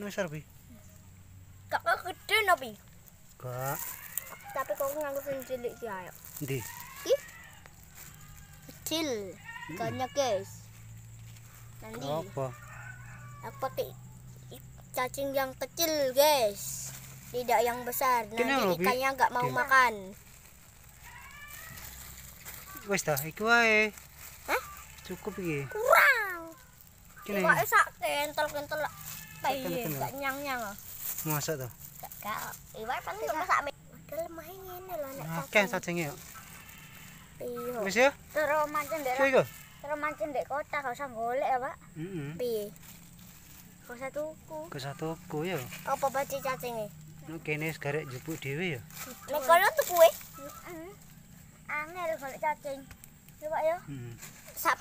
Nang sar pi. Kak kok gede no pi. Kak. Tapi kok nganggo sing cilik ki ayo. Ndi? Ki. Kecil. Kanya guys. Nanti. Apa? Aku pakai cacing yang kecil guys. Tidak yang besar. Nanti ikannya nggak mau Kena. makan. Wes dah, iku wae. Hah? Cukup iki. Kurang. Kene. Kok sak kental-kental Tidak nyang-nyang lho. Masa tuh? Tidak. Iwar pasti nggak masak. Padahal lumayan lho. Oke, saja ini Terus mancing di kota. Nggak usah golek ya, Pak. Iya. Nggak usah tuku. Nggak usah tuku, yuk. Apa baca saja ini? Nggak kena segarik jepuk dewe, yuk. Nggak kena tuku, golek saja ini. Coba, yuk. Sapi.